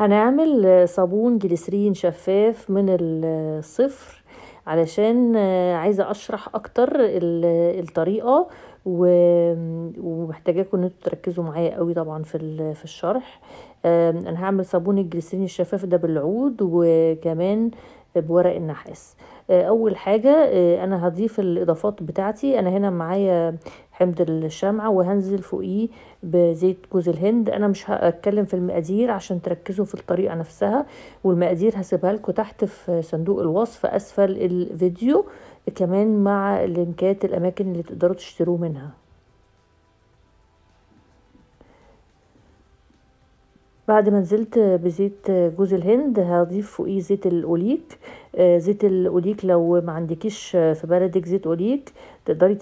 هنعمل صابون جليسرين شفاف من الصفر علشان آه، عايزة اشرح اكتر الطريقة ومحتاجاكم ان انتوا تركزوا معايا قوي طبعا في في الشرح انا هعمل صابون الجليسرين الشفاف ده بالعود وكمان بورق النحاس آه، اول حاجة آه، انا هضيف الاضافات بتاعتي انا هنا معايا حمض الشمعة وهنزل فوقيه بزيت جوز الهند انا مش هتكلم في المقادير عشان تركزوا في الطريقة نفسها والمقادير هسيبها لكم تحت في صندوق الوصف اسفل الفيديو كمان مع لينكات الاماكن اللي تقدروا تشتروا منها بعد ما نزلت بزيت جوز الهند هضيف فوقيه زيت الاوليك آه، زيت الاوليك لو ما عندكيش آه، في بلدك زيت اوليك تقدري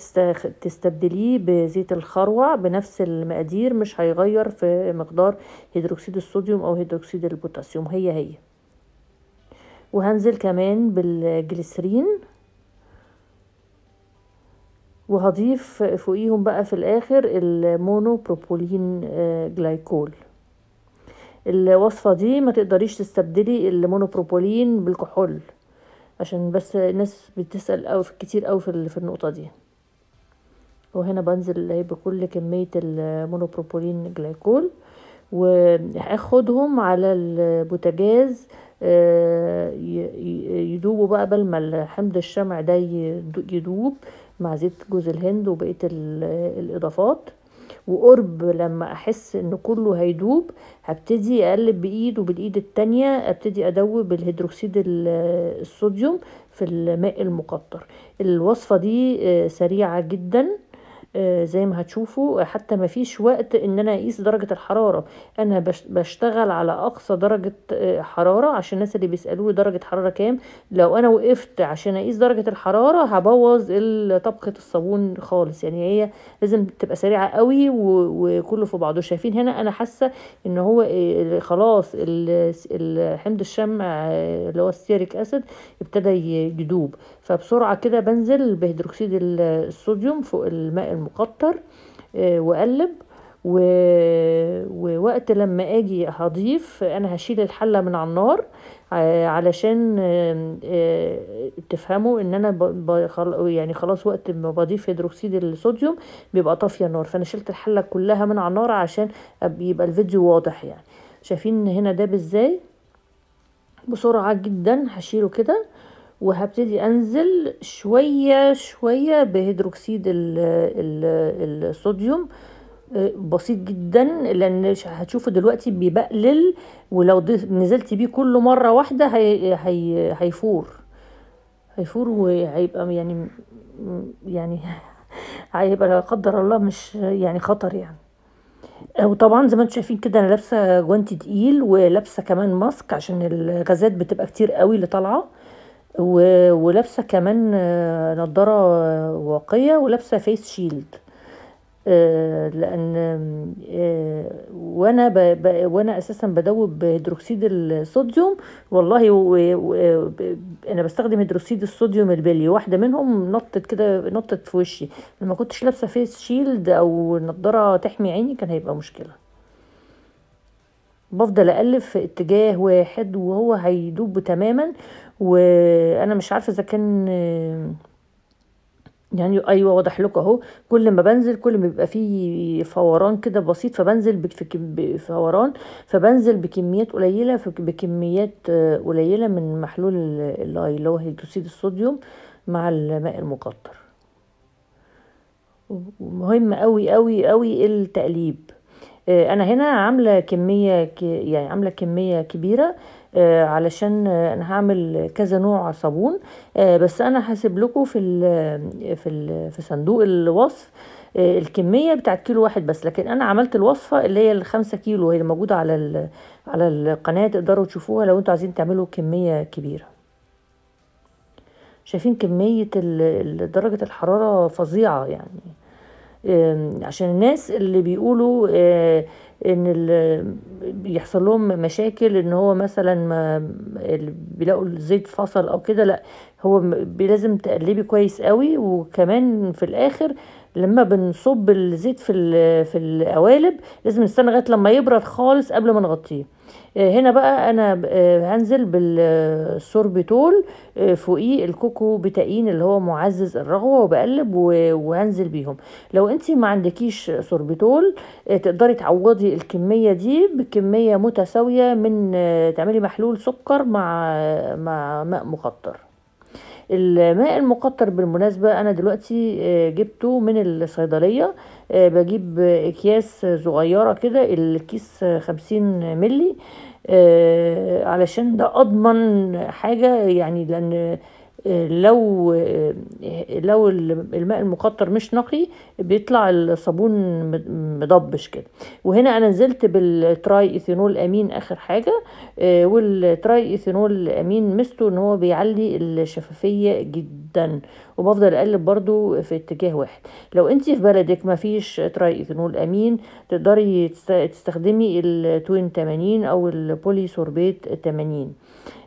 تستبدليه بزيت الخروع بنفس المقادير مش هيغير في مقدار هيدروكسيد الصوديوم او هيدروكسيد البوتاسيوم هي هي وهنزل كمان بالجليسرين وهضيف فوقيهم بقى في الاخر المونو بروبولين آه، جلايكول الوصفه دي ما تقدريش تستبدلي المونوبروبولين بالكحول عشان بس الناس بتسأل أو كتير أوي في النقطة دي وهنا بنزل بكل كمية المونوبروبولين جلايكول وهاخدهم على البوتاجاز آه، يدوبوا بقى بل ما حمض الشمع ده يدوب مع زيت جوز الهند وبقية الإضافات وقرب لما احس ان كله هيدوب هبتدي اقلب بايد وبالايد التانية ابتدي ادوب الهيدروكسيد الصوديوم في الماء المقطر الوصفة دي آه، سريعة جدا آه، زي ما هتشوفوا حتى ما فيش وقت ان انا اقيس درجة الحرارة انا بشتغل على اقصى درجة آه، حرارة عشان الناس اللي بيسألوا درجة حرارة كام لو انا وقفت عشان اقيس درجة الحرارة هبوظ طبقة الصابون خالص يعني هي لازم تبقى سريعة قوي وكله في بعضه شايفين هنا انا حاسة ان هو آه، خلاص حمض الشمع اللي هو السيريك اسيد ابتدى يدوب فبسرعة كده بنزل بهيدروكسيد الصوديوم فوق الماء المقطر آه، وأقلب و... ووقت لما اجي هضيف انا هشيل الحلة من على النار آه، علشان آه، تفهموا ان انا يعني خلاص وقت ما بضيف هيدروكسيد الصوديوم بيبقى طافية النار فانا شلت الحلة كلها من على النار عشان يبقى الفيديو واضح يعني شايفين هنا ده ازاي بسرعة جدا هشيله كده وهبتدي انزل شويه شويه بهيدروكسيد الصوديوم آه، بسيط جدا لان هتشوفوا دلوقتي بيبقلل ولو نزلت بيه كل مره واحده هي هي هيفور هيفور وهيبقى يعني يعني هيبقى لا قدر الله مش يعني خطر يعني آه، وطبعا زي ما انتم شايفين كده انا لابسه جوانتي تقيل ولابسه كمان ماسك عشان الغازات بتبقى كتير قوي اللي طالعه ولابسه كمان آه، نضاره واقيه ولابسه فيس شيلد آه، لان آه، وانا وانا اساسا بدوب بهيدروكسيد الصوديوم والله و... انا بستخدم هيدروكسيد الصوديوم البلي واحده منهم نطت كده نطت في وشي لما كنتش لابسه فيس شيلد او نضاره تحمي عيني كان هيبقى مشكله بفضل اقلب في اتجاه واحد وهو هيدوب تماما وانا مش عارفه اذا كان يعني ايوه واضح لكم اهو كل ما بنزل كل ما بيبقى فيه فوران كده بسيط فبنزل بفوران فبنزل بكميات قليله بكميات قليله من محلول اللي هو هيدروكسيد الصوديوم مع الماء المقطر مهم قوي قوي قوي التقليب آه، انا هنا عامله كميه يعني عامله كميه كبيره آه، علشان آه، انا هعمل كذا نوع صابون بس انا هسيب لكم في الـ في الـ في صندوق الوصف الكميه بتاعت كيلو واحد بس لكن انا عملت الوصفه اللي هي الخمسة كيلو هي موجوده على على القناه تقدروا تشوفوها لو انتوا عايزين تعملوا كميه كبيره شايفين كميه درجه الحراره فظيعه يعني عشان الناس اللي بيقولوا آه، ان بيحصل لهم مشاكل ان هو مثلا ما بيلاقوا الزيت فصل او كده لا هو لازم تقلبي كويس قوي وكمان في الاخر لما بنصب الزيت في في القوالب لازم نستنى لغايه لما يبرد خالص قبل ما نغطيه آه، هنا بقى انا آه، هنزل بالسوربيتول آه، فوقيه الكوكو بتاين اللي هو معزز الرغوه وبقلب وهنزل بيهم لو انت ما عندكيش سوربيتول تقدري تعوضي الكميه دي بكميه متساويه من تعملي محلول سكر مع مع ماء مقطر الماء المقطر بالمناسبة أنا دلوقتي جبته من الصيدلية آه، بجيب اكياس صغيره كده الكيس خمسين ملي آه، علشان ده اضمن حاجه يعني لان لو لو الماء المقطر مش نقي بيطلع الصابون مضبش كده وهنا انا نزلت بالتراي ايثينول امين اخر حاجه آه، والتراي ايثينول امين مستو ان هو بيعلي الشفافيه جدا وبفضل اقلب برضو في اتجاه واحد لو انت في بلدك ما فيش تراي ايثينول امين تقدري تستخدمي التوين 80 او البولي سوربيت 80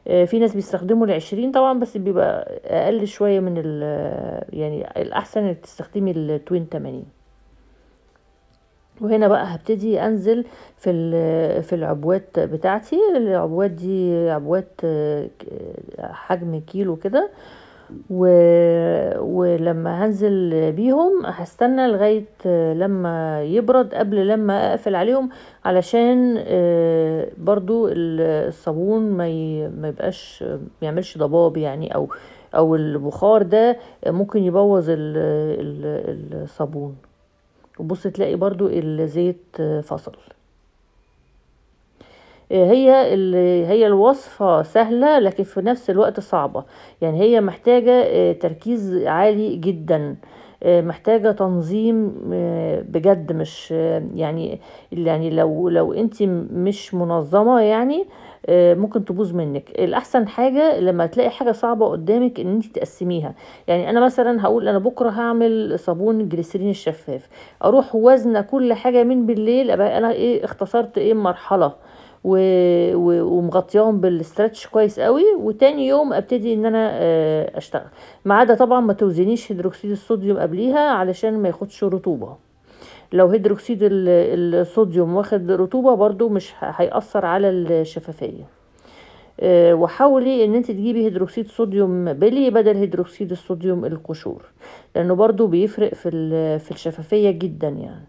آه، في ناس بيستخدموا العشرين طبعا بس بيبقى اقل شوية من ال آه، يعني الاحسن انك تستخدمي التوين تمانين وهنا بقى هبتدي انزل في آه، في العبوات بتاعتي العبوات دي عبوات حجم كيلو كده و... ولما هنزل بيهم هستنى لغاية لما يبرد قبل لما اقفل عليهم علشان آه، برضو الصابون ما, ي... ما يبقاش يعملش ضباب يعني او او البخار ده ممكن يبوظ الصابون وبص تلاقي برضو الزيت فصل هي هي الوصفة سهلة لكن في نفس الوقت صعبة يعني هي محتاجة آه، تركيز عالي جدا آه، محتاجة تنظيم آه، بجد مش يعني يعني لو لو انت مش منظمة يعني ممكن تبوظ منك الاحسن حاجة لما تلاقي حاجة صعبة قدامك ان انت تقسميها يعني انا مثلا هقول انا بكرة هعمل صابون جليسرين الشفاف اروح وزن كل حاجة من بالليل ابقى انا ايه اختصرت ايه مرحلة ومغطياهم بالاسترتش كويس قوي وتاني يوم ابتدي ان انا آه، اشتغل ما عدا طبعا ما توزنيش هيدروكسيد الصوديوم قبليها علشان ما ياخدش رطوبه لو هيدروكسيد الصوديوم واخد رطوبه برضو مش هيأثر على الشفافيه آه، وحاولي ان انت تجيبي هيدروكسيد صوديوم بلي بدل هيدروكسيد الصوديوم القشور لانه برضو بيفرق في في الشفافيه جدا يعني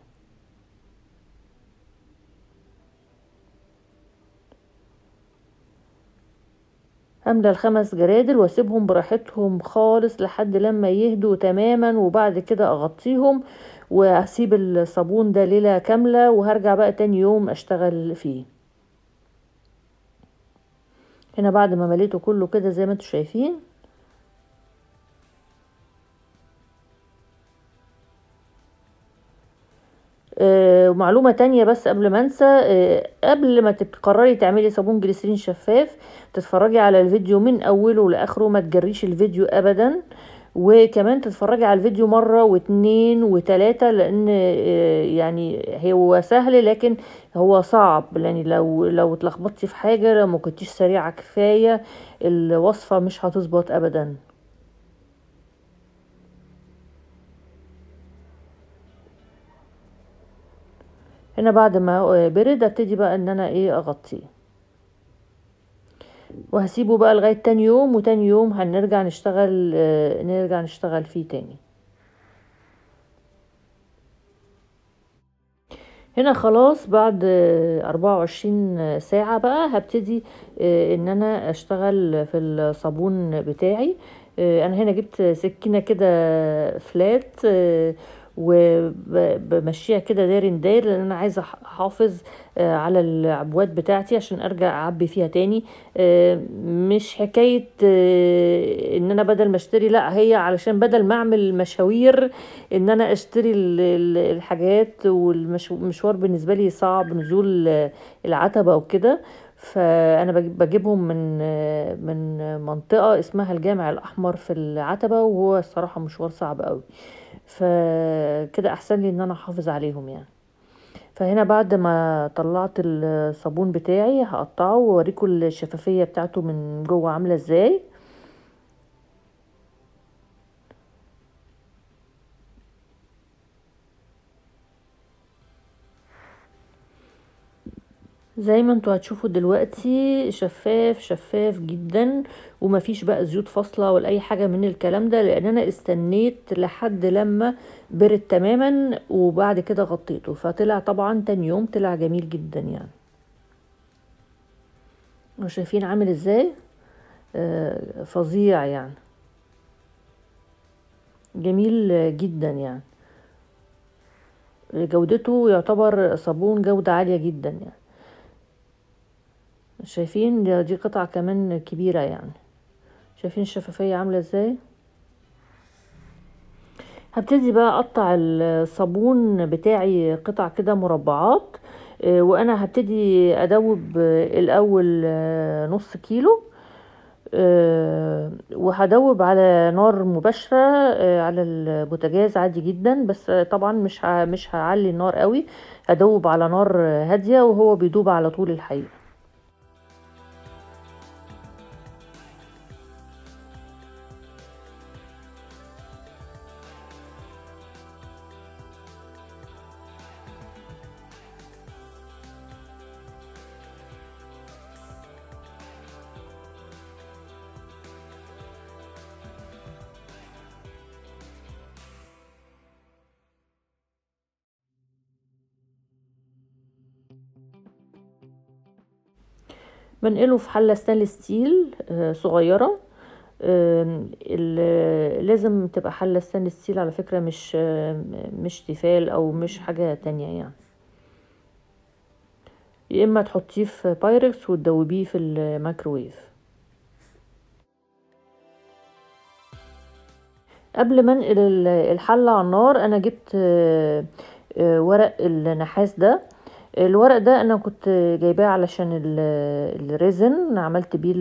املى الخمس جرادل واسيبهم براحتهم خالص لحد لما يهدوا تماما وبعد كده اغطيهم واسيب الصابون ده ليله كامله وهرجع بقى تاني يوم اشتغل فيه هنا بعد ما مليته كله كده زي ما انتوا شايفين آه، ومعلومة تانية بس قبل ما انسى آه، قبل ما تقرري تعملي صابون جليسرين شفاف تتفرجي على الفيديو من اوله لاخره ما تجريش الفيديو ابدا وكمان تتفرجي على الفيديو مرة واتنين وتلاتة لان آه، يعني هو سهل لكن هو صعب يعني لو لو اتلخبطتي في حاجة لو مكنتيش سريعة كفاية الوصفة مش هتظبط ابدا هنا بعد ما برد ابتدي بقى ان انا ايه اغطيه وهسيبه بقى لغاية تاني يوم وتاني يوم هنرجع نشتغل آه، نرجع نشتغل فيه تاني هنا خلاص بعد أربعة وعشرين ساعة بقى هبتدي آه، ان انا اشتغل في الصابون بتاعي آه، انا هنا جبت سكينة كده فلات وبمشيها كده داير داير لان انا عايزه احافظ آه، على العبوات بتاعتي عشان ارجع اعبي فيها تاني آه، مش حكايه آه، ان انا بدل ما اشتري لا هي علشان بدل ما اعمل مشاوير ان انا اشتري الحاجات والمشوار بالنسبه لي صعب نزول العتبه وكده فانا بجيبهم من من منطقه اسمها الجامع الاحمر في العتبه وهو الصراحه مشوار صعب قوي فكده احسن لي ان انا احافظ عليهم يعني فهنا بعد ما طلعت الصابون بتاعي هقطعه ووريكم الشفافية بتاعته من جوه عاملة ازاي زي ما انتوا هتشوفوا دلوقتي شفاف شفاف جدا ومفيش بقى زيوت فاصله ولا اي حاجه من الكلام ده لان انا استنيت لحد لما برد تماما وبعد كده غطيته فطلع طبعا تاني يوم طلع جميل جدا يعني وشايفين عامل ازاي آه، فظيع يعني جميل جدا يعني جودته يعتبر صابون جوده عاليه جدا يعني شايفين دي قطعة كمان كبيرة يعني شايفين الشفافية عاملة ازاي هبتدي بقى اقطع الصابون بتاعي قطع كده مربعات آه، وانا هبتدي ادوب الاول آه، نص كيلو آه، وهدوب على نار مباشرة على البوتجاز عادي جدا بس طبعا مش مش هعلي النار قوي هدوب على نار هادية وهو بيدوب على طول الحقيقة بنقله في حله ستانلس ستيل آه، صغيره لازم تبقى حله ستانلس ستيل على فكره مش مش تيفال او مش حاجه تانية يعني يا اما تحطيه في بايركس وتدوبيه في الميكروويف قبل ما انقل الحله على النار انا جبت آه، آه، ورق النحاس ده الورق ده انا كنت جايباه علشان الريزن عملت بيه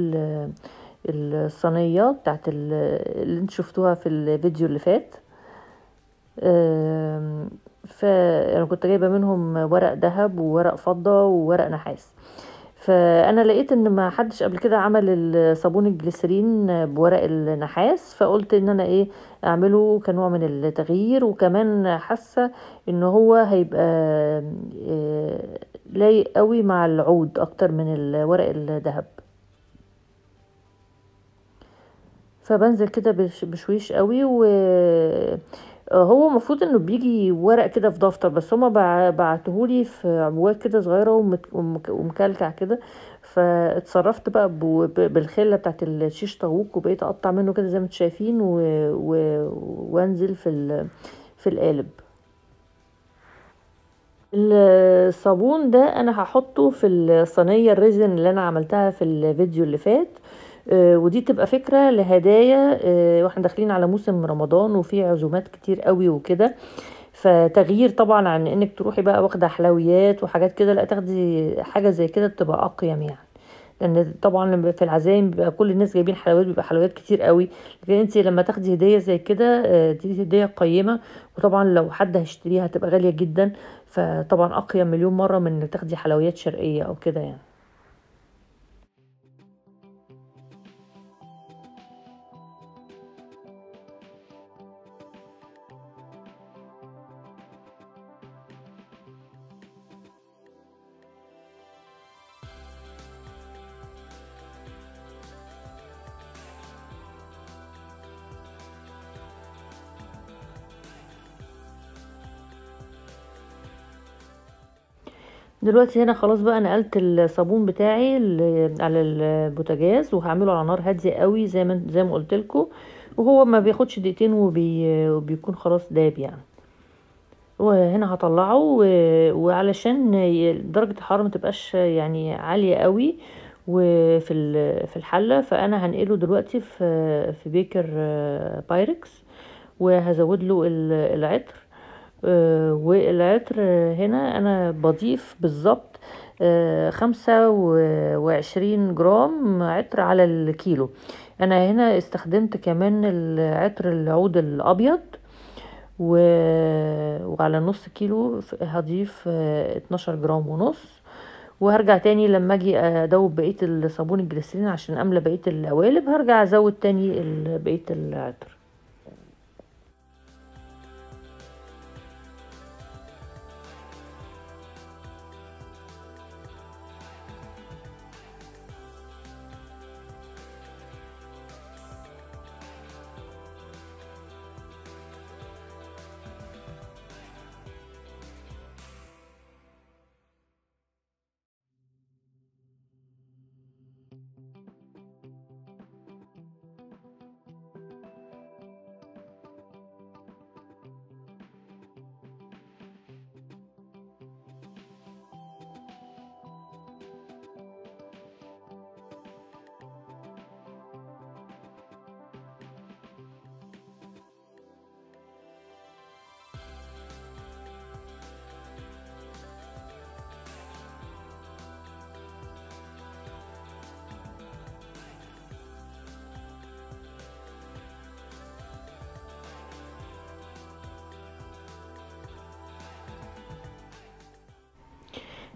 الصينية بتاعت اللي انت شفتوها في الفيديو اللي فات فانا كنت جايبه منهم ورق ذهب وورق فضه وورق نحاس فانا لقيت ان ما حدش قبل كده عمل الصابون الجليسرين بورق النحاس فقلت ان انا ايه اعمله كنوع من التغيير وكمان حاسه ان هو هيبقى آه، لايق قوي مع العود اكتر من الورق الذهب فبنزل كده بشويش قوي و آه، هو المفروض انه بيجي ورق كده في دفتر بس هما بعتهولي في عبوات كده صغيره ومكلكع كده فاتصرفت بقى بالخله بتاعت الشيش طاووق وبقيت اقطع منه كده زي ما انتم شايفين و... و... وانزل في في القالب الصابون ده انا هحطه في الصينيه الريزن اللي انا عملتها في الفيديو اللي فات آه، ودي تبقى فكره لهدايا آه، واحنا داخلين على موسم رمضان وفي عزومات كتير قوي وكده فتغيير طبعا عن انك تروحي بقى واخده حلويات وحاجات كده لا تاخدي حاجه زي كده بتبقى اقيم يعني لان طبعا في العزايم بيبقى كل الناس جايبين حلويات بيبقى حلويات كتير قوي لكن انت لما تاخدي هديه زي كده آه، دي هديه قيمه وطبعا لو حد هيشتريها هتبقى غاليه جدا فطبعا اقيم مليون مره من تاخدي حلويات شرقيه او كده يعني دلوقتي هنا خلاص بقى نقلت الصابون بتاعي على البوتاجاز وهعمله على نار هاديه قوي زي ما زي ما قلت وهو ما بياخدش دقيقتين وبي وبيكون خلاص داب يعني وهنا هطلعه و... وعلشان درجه الحراره ما تبقاش يعني عاليه قوي وفي في الحله فانا هنقله دلوقتي في في بيكر آه، بايركس وهزود له العطر آه، والعطر هنا انا بضيف بالظبط آه، خمسة وعشرين جرام عطر على الكيلو انا هنا استخدمت كمان العطر العود الابيض و... وعلى نص كيلو هضيف آه، اتناشر جرام ونص وهرجع تاني لما اجي ادوب بقيه الصابون الجلسرين عشان املى بقيه القوالب هرجع ازود تاني بقيه العطر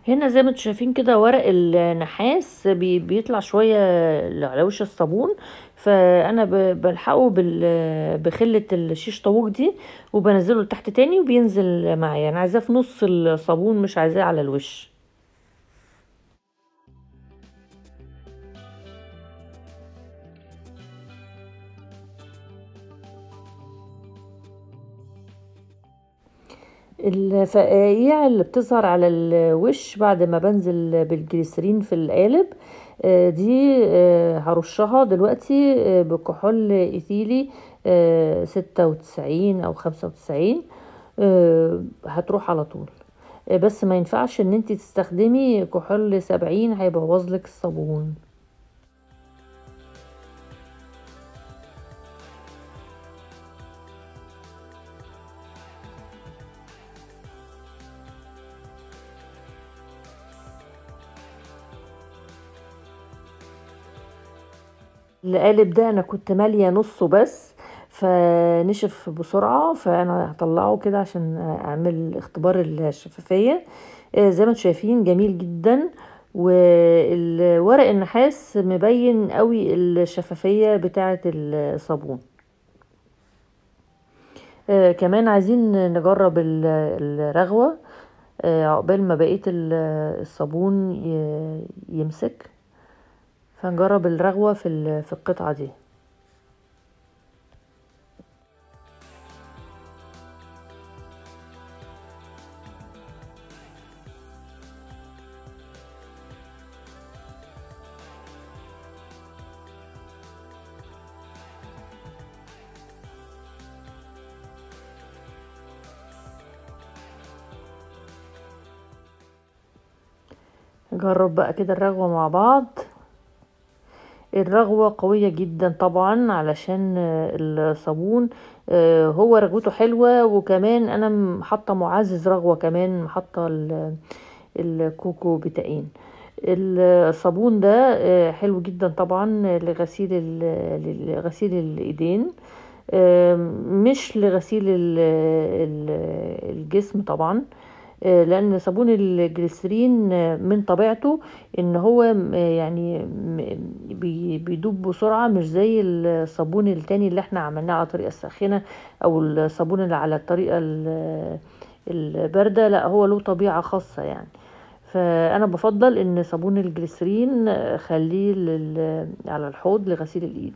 هنا زي ما انتم شايفين كده ورق النحاس بي بيطلع شويه لعلوش الصابون فانا بلحقه بخله الشيش طاووق دي وبنزله لتحت تاني وبينزل معايا انا عايزاه في نص الصابون مش عايزاه على الوش الفقاقيع اللي بتظهر على الوش بعد ما بنزل بالجليسرين في القالب آه، دي آه، هرشها دلوقتي آه، بكحول ايثيلي ستة وتسعين او خمسة وتسعين هتروح على طول بس ما ينفعش ان انت تستخدمي كحول سبعين هيبوظلك الصابون القالب ده انا كنت ماليه نصه بس فنشف بسرعه فانا هطلعه كده عشان اعمل اختبار الشفافيه آه، زي ما انتم شايفين جميل جدا والورق النحاس مبين قوي الشفافيه بتاعه الصابون آه كمان عايزين نجرب الرغوه آه، عقبال ما بقيه الصابون يمسك هنجرب الرغوة في في القطعة دي نجرب بقى كده الرغوة مع بعض الرغوة قوية جدا طبعا علشان آه، الصابون آه، هو رغوته حلوة وكمان انا حاطة معزز رغوة كمان حاطة الكوكو بتاقين الصابون ده آه، حلو جدا طبعا لغسيل لغسيل الايدين مش لغسيل الجسم طبعا لان صابون الجليسرين من طبيعته ان هو يعني بيدوب بسرعه مش زي الصابون التاني اللي احنا عملناه على الطريقه الساخنه او الصابون اللي على الطريقه البارده لا هو له طبيعه خاصه يعني فانا بفضل ان صابون الجليسرين خليه على الحوض لغسيل الايد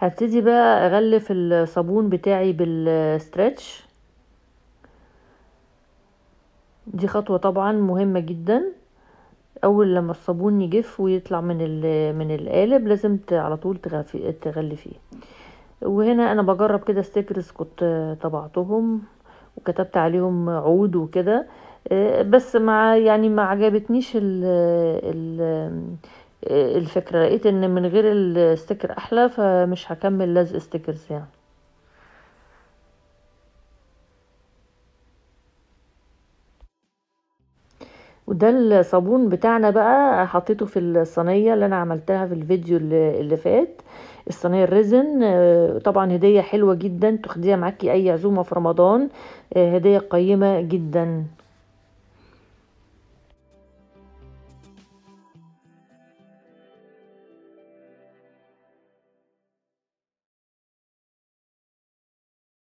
هبتدي بقى اغلف الصابون بتاعي بالستريتش دي خطوة طبعا مهمة جدا اول لما الصابون يجف ويطلع من من القالب لازم على طول تغلفيه وهنا انا بجرب كده ستيكرز كنت طبعتهم وكتبت عليهم عود وكده آه، بس مع يعني ما عجبتنيش آه، الفكرة لقيت ان من غير الستيكر احلى فمش هكمل لزق ستيكرز يعني وده الصابون بتاعنا بقى حطيته في الصينية اللي انا عملتها في الفيديو اللي فات الصينية الريزن آه، طبعا هدية حلوة جدا تاخديها معاكي اي عزومة في رمضان آه، هدية قيمة جدا